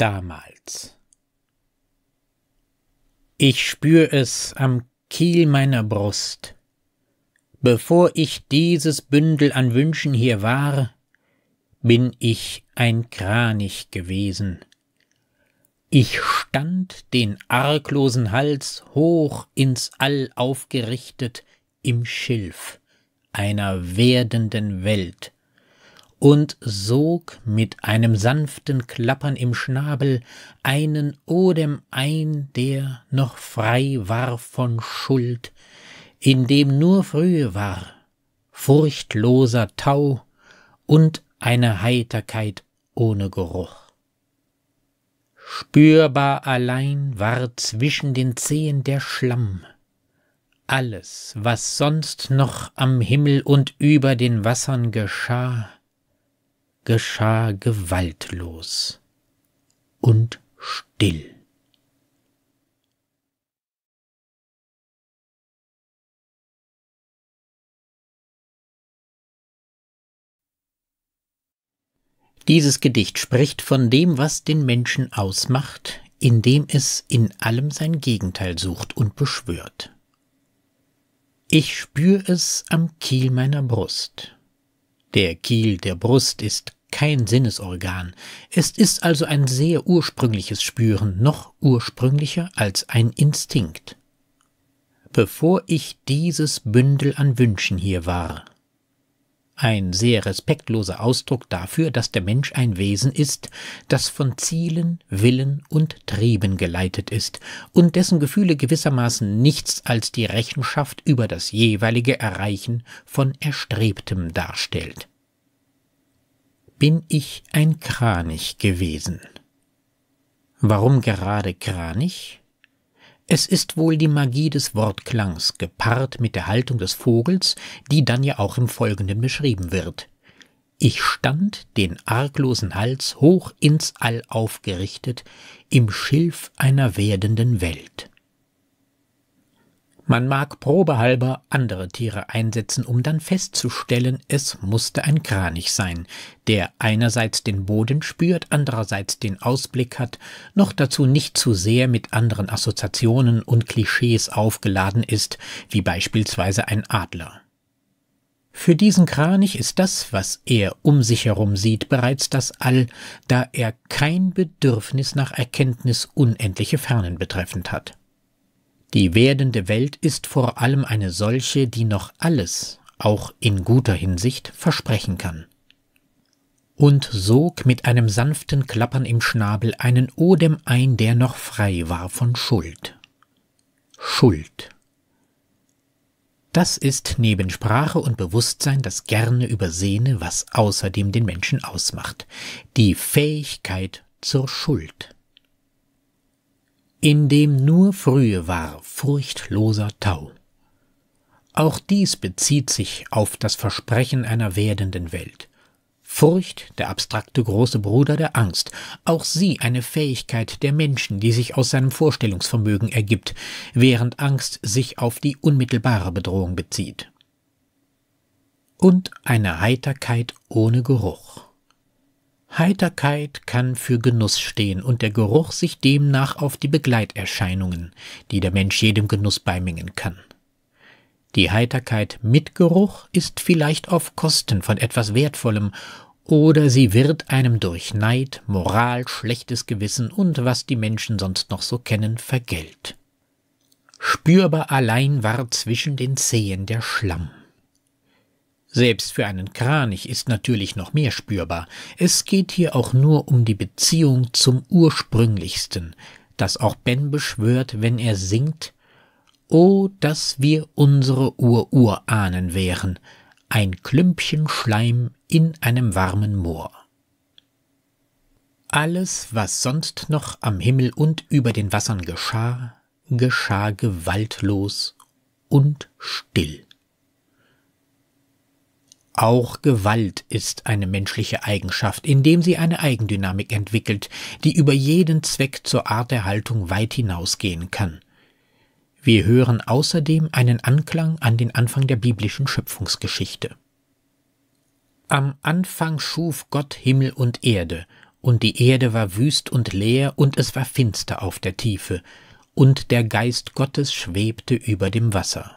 damals. Ich spür es am Kiel meiner Brust. Bevor ich dieses Bündel an Wünschen hier war, bin ich ein Kranich gewesen. Ich stand den arglosen Hals hoch ins All aufgerichtet im Schilf einer werdenden Welt, und sog mit einem sanften Klappern im Schnabel einen Odem ein, der noch frei war von Schuld, in dem nur Frühe war, furchtloser Tau und eine Heiterkeit ohne Geruch. Spürbar allein war zwischen den Zehen der Schlamm, alles, was sonst noch am Himmel und über den Wassern geschah, geschah gewaltlos und still. Dieses Gedicht spricht von dem, was den Menschen ausmacht, indem es in allem sein Gegenteil sucht und beschwört. Ich spür es am Kiel meiner Brust. Der Kiel der Brust ist kein Sinnesorgan. Es ist also ein sehr ursprüngliches Spüren, noch ursprünglicher als ein Instinkt. Bevor ich dieses Bündel an Wünschen hier war, ein sehr respektloser Ausdruck dafür, dass der Mensch ein Wesen ist, das von Zielen, Willen und Trieben geleitet ist und dessen Gefühle gewissermaßen nichts als die Rechenschaft über das jeweilige Erreichen von Erstrebtem darstellt. Bin ich ein Kranich gewesen? Warum gerade Kranich? Es ist wohl die Magie des Wortklangs, gepaart mit der Haltung des Vogels, die dann ja auch im Folgenden beschrieben wird. Ich stand, den arglosen Hals hoch ins All aufgerichtet, im Schilf einer werdenden Welt. Man mag probehalber andere Tiere einsetzen, um dann festzustellen, es musste ein Kranich sein, der einerseits den Boden spürt, andererseits den Ausblick hat, noch dazu nicht zu sehr mit anderen Assoziationen und Klischees aufgeladen ist, wie beispielsweise ein Adler. Für diesen Kranich ist das, was er um sich herum sieht, bereits das All, da er kein Bedürfnis nach Erkenntnis unendliche Fernen betreffend hat. Die werdende Welt ist vor allem eine solche, die noch alles, auch in guter Hinsicht, versprechen kann. Und sog mit einem sanften Klappern im Schnabel einen Odem ein, der noch frei war von Schuld. Schuld. Das ist neben Sprache und Bewusstsein das gerne Übersehene, was außerdem den Menschen ausmacht. Die Fähigkeit zur Schuld in dem nur Frühe war furchtloser Tau. Auch dies bezieht sich auf das Versprechen einer werdenden Welt. Furcht, der abstrakte große Bruder der Angst, auch sie eine Fähigkeit der Menschen, die sich aus seinem Vorstellungsvermögen ergibt, während Angst sich auf die unmittelbare Bedrohung bezieht. Und eine Heiterkeit ohne Geruch. Heiterkeit kann für Genuss stehen und der Geruch sich demnach auf die Begleiterscheinungen, die der Mensch jedem Genuss beimengen kann. Die Heiterkeit mit Geruch ist vielleicht auf Kosten von etwas Wertvollem, oder sie wird einem durch Neid, Moral, schlechtes Gewissen und was die Menschen sonst noch so kennen, vergällt. Spürbar allein war zwischen den Zehen der Schlamm. Selbst für einen Kranich ist natürlich noch mehr spürbar. Es geht hier auch nur um die Beziehung zum Ursprünglichsten, das auch Ben beschwört, wenn er singt Oh, dass wir unsere Ur-Urahnen wären, ein Klümpchen Schleim in einem warmen Moor. Alles, was sonst noch am Himmel und über den Wassern geschah, geschah gewaltlos und still. Auch Gewalt ist eine menschliche Eigenschaft, indem sie eine Eigendynamik entwickelt, die über jeden Zweck zur Art der Haltung weit hinausgehen kann. Wir hören außerdem einen Anklang an den Anfang der biblischen Schöpfungsgeschichte. Am Anfang schuf Gott Himmel und Erde, und die Erde war wüst und leer, und es war finster auf der Tiefe, und der Geist Gottes schwebte über dem Wasser.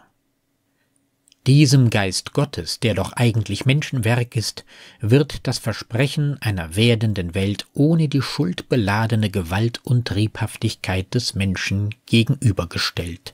Diesem Geist Gottes, der doch eigentlich Menschenwerk ist, wird das Versprechen einer werdenden Welt ohne die schuldbeladene Gewalt und Triebhaftigkeit des Menschen gegenübergestellt.